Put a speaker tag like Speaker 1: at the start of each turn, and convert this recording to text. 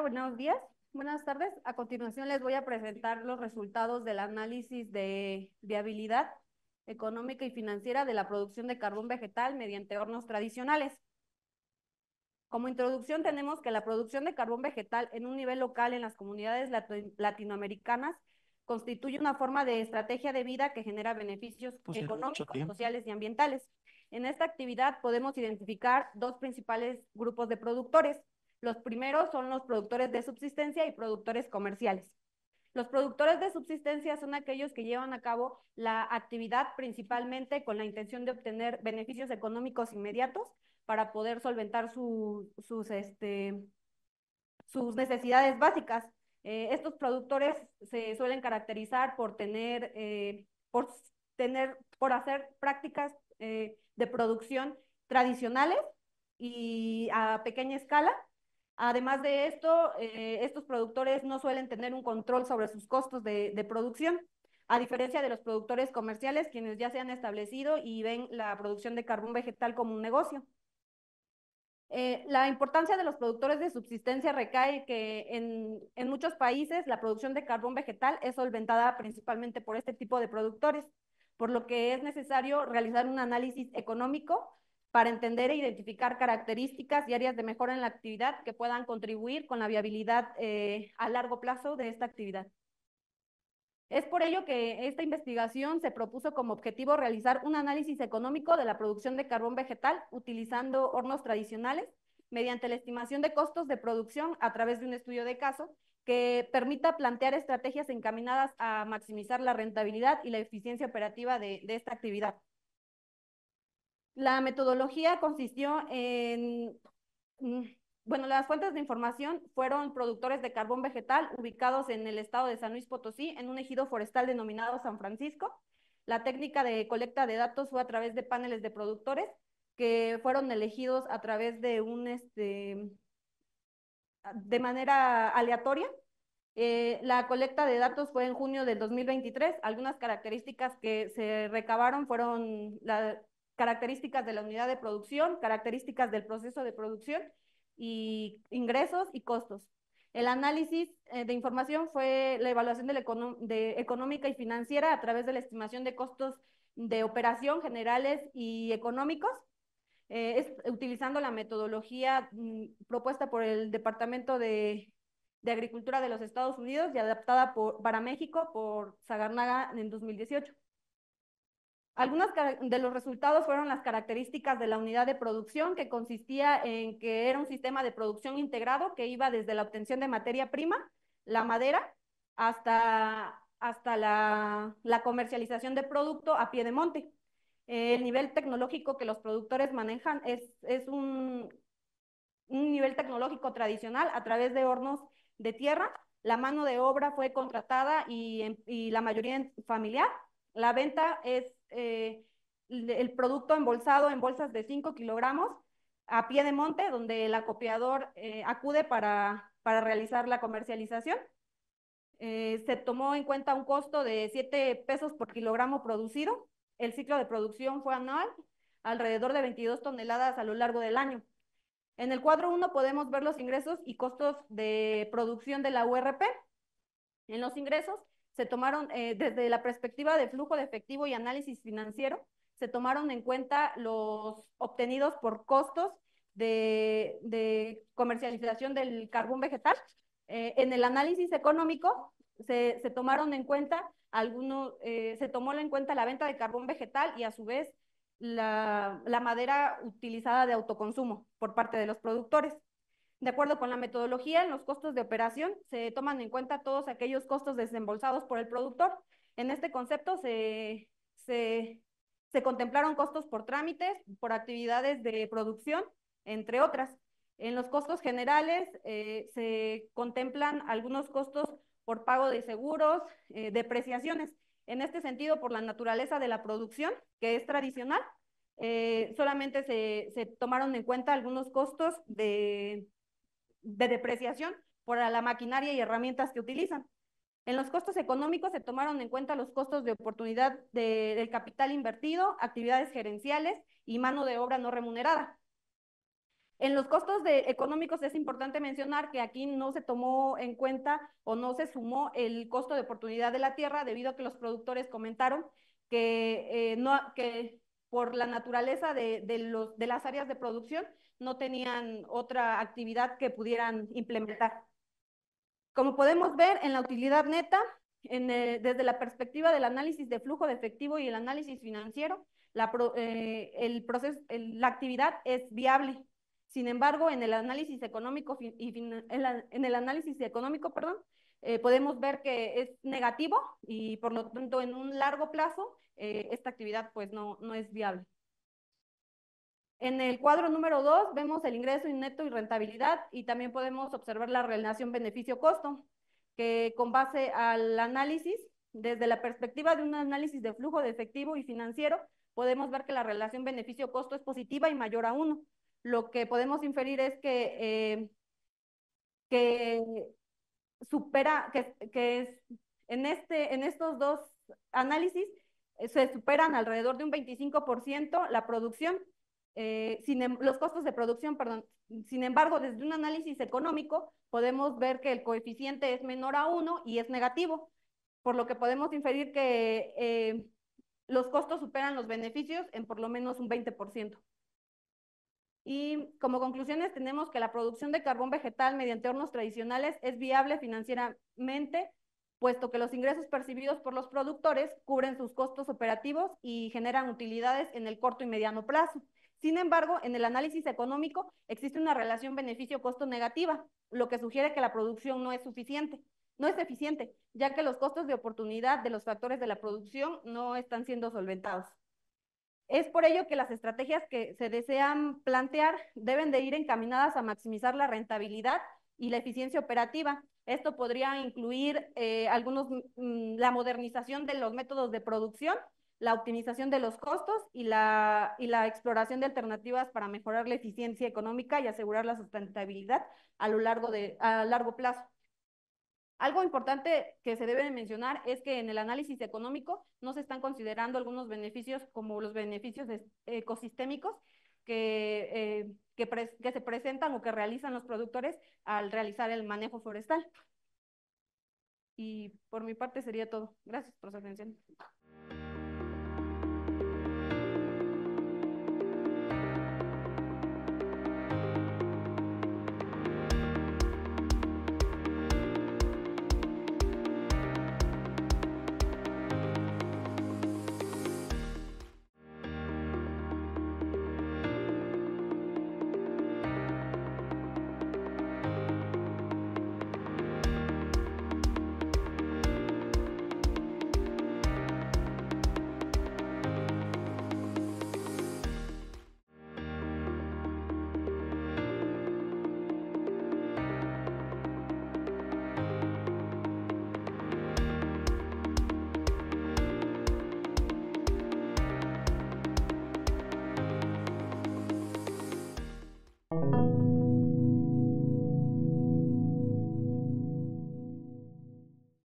Speaker 1: buenos días. Buenas tardes. A continuación les voy a presentar los resultados del análisis de viabilidad económica y financiera de la producción de carbón vegetal mediante hornos tradicionales. Como introducción tenemos que la producción de carbón vegetal en un nivel local en las comunidades latinoamericanas constituye una forma de estrategia de vida que genera beneficios pues, económicos, sociales y ambientales. En esta actividad podemos identificar dos principales grupos de productores, los primeros son los productores de subsistencia y productores comerciales. Los productores de subsistencia son aquellos que llevan a cabo la actividad principalmente con la intención de obtener beneficios económicos inmediatos para poder solventar sus, este, sus, necesidades básicas. Eh, estos productores se suelen caracterizar por tener, eh, por, tener por hacer prácticas eh, de producción tradicionales y a pequeña escala Además de esto, eh, estos productores no suelen tener un control sobre sus costos de, producción, a diferencia de los productores comerciales, quienes ya se han establecido y ven la producción de carbón vegetal como un negocio. Eh, la importancia de los productores de subsistencia recae que en, en muchos países la producción de carbón vegetal es solventada principalmente por este tipo de productores, por lo que es necesario realizar un análisis económico para entender e identificar características y áreas de mejora en la actividad que puedan contribuir con la viabilidad eh, a largo plazo de esta actividad. Es por ello que esta investigación se propuso como objetivo realizar un análisis económico de la producción de carbón vegetal utilizando hornos tradicionales mediante la estimación de costos de producción a través de un estudio de caso que permita plantear estrategias encaminadas a maximizar la rentabilidad y la eficiencia operativa de esta actividad. La metodología consistió en, mm, bueno, las fuentes de información fueron productores de carbón vegetal ubicados en el estado de San Luis Potosí, en un ejido forestal denominado San Francisco. La técnica de colecta de datos fue a través de paneles de productores que fueron elegidos a través de un, este, de manera aleatoria. Eh, la colecta de datos fue en junio del 2023. Algunas características que se recabaron fueron la características de la unidad de producción, características del proceso de producción y ingresos y costos. El análisis eh, de información fue la evaluación de la económica y financiera a través de la estimación de costos de operación generales y económicos, eh, utilizando la metodología mm, propuesta por el Departamento de, Agricultura de los Estados Unidos y adaptada para México por Sagarnaga en 2018. Algunos de los resultados fueron las características de la unidad de producción, que consistía en que era un sistema de producción integrado que iba desde la obtención de materia prima, la madera, hasta, hasta la, la comercialización de producto a pie de monte. El nivel tecnológico que los productores manejan es, es un, un nivel tecnológico tradicional a través de hornos de tierra. La mano de obra fue contratada y, y la mayoría familiar. La venta es eh, el producto embolsado en bolsas de 5 kilogramos a pie de monte, donde el acopiador eh, acude para, realizar la comercialización. Eh, se tomó en cuenta un costo de 7 pesos por kilogramo producido. El ciclo de producción fue anual, alrededor de 22 toneladas a lo largo del año. En el cuadro 1 podemos ver los ingresos y costos de producción de la URP. En los ingresos se tomaron eh, desde la perspectiva de flujo de efectivo y análisis financiero, se tomaron en cuenta los obtenidos por costos de, comercialización del carbón vegetal. Eh, en el análisis económico se, tomaron en cuenta eh, se tomó en cuenta la venta de carbón vegetal y a su vez la, la madera utilizada de autoconsumo por parte de los productores. De acuerdo con la metodología, en los costos de operación se toman en cuenta todos aquellos costos desembolsados por el productor. En este concepto se, contemplaron costos por trámites, por actividades de producción, entre otras. En los costos generales eh, se contemplan algunos costos por pago de seguros, eh, depreciaciones. En este sentido, por la naturaleza de la producción, que es tradicional, eh, solamente se, tomaron en cuenta algunos costos de, de depreciación por la maquinaria y herramientas que utilizan. En los costos económicos se tomaron en cuenta los costos de oportunidad del capital invertido, actividades gerenciales y mano de obra no remunerada. En los costos económicos es importante mencionar que aquí no se tomó en cuenta o no se sumó el costo de oportunidad de la tierra debido a que los productores comentaron que, eh, por la naturaleza de las áreas de producción no tenían otra actividad que pudieran implementar. Como podemos ver en la utilidad neta, desde la perspectiva del análisis de flujo de efectivo y el análisis financiero, la, eh, el la actividad es viable. Sin embargo, en el análisis económico, en el análisis económico perdón, eh, podemos ver que es negativo y por lo tanto en un largo plazo eh, esta actividad pues no es viable. En el cuadro número 2 vemos el ingreso neto y rentabilidad y también podemos observar la relación beneficio-costo, que con base al análisis, desde la perspectiva de un análisis de flujo de efectivo y financiero, podemos ver que la relación beneficio-costo es positiva y mayor a 1. Lo que podemos inferir es que, eh, supera, que, es, en, este, en estos dos análisis eh, se superan alrededor de un 25% la producción eh, sin, em, los costos de producción, perdón. Sin embargo, desde un análisis económico podemos ver que el coeficiente es menor a 1 y es negativo, por lo que podemos inferir que eh, los costos superan los beneficios en por lo menos un 20%. Y como conclusiones tenemos que la producción de carbón vegetal mediante hornos tradicionales es viable financieramente, puesto que los ingresos percibidos por los productores cubren sus costos operativos y generan utilidades en el corto y mediano plazo. Sin embargo, en el análisis económico existe una relación beneficio-costo negativa, lo que sugiere que la producción no es suficiente, no es eficiente, ya que los costos de oportunidad de los factores de la producción no están siendo solventados. Es por ello que las estrategias que se desean plantear deben de ir encaminadas a maximizar la rentabilidad y la eficiencia operativa. Esto podría incluir eh, algunos, mm, la modernización de los métodos de producción la optimización de los costos y la, la exploración de alternativas para mejorar la eficiencia económica y asegurar la sustentabilidad a, lo largo de, a largo plazo. Algo importante que se debe mencionar es que en el análisis económico no se están considerando algunos beneficios como los beneficios ecosistémicos que, eh, que se presentan o que realizan los productores al realizar el manejo forestal. Y por mi parte sería todo. Gracias por su atención.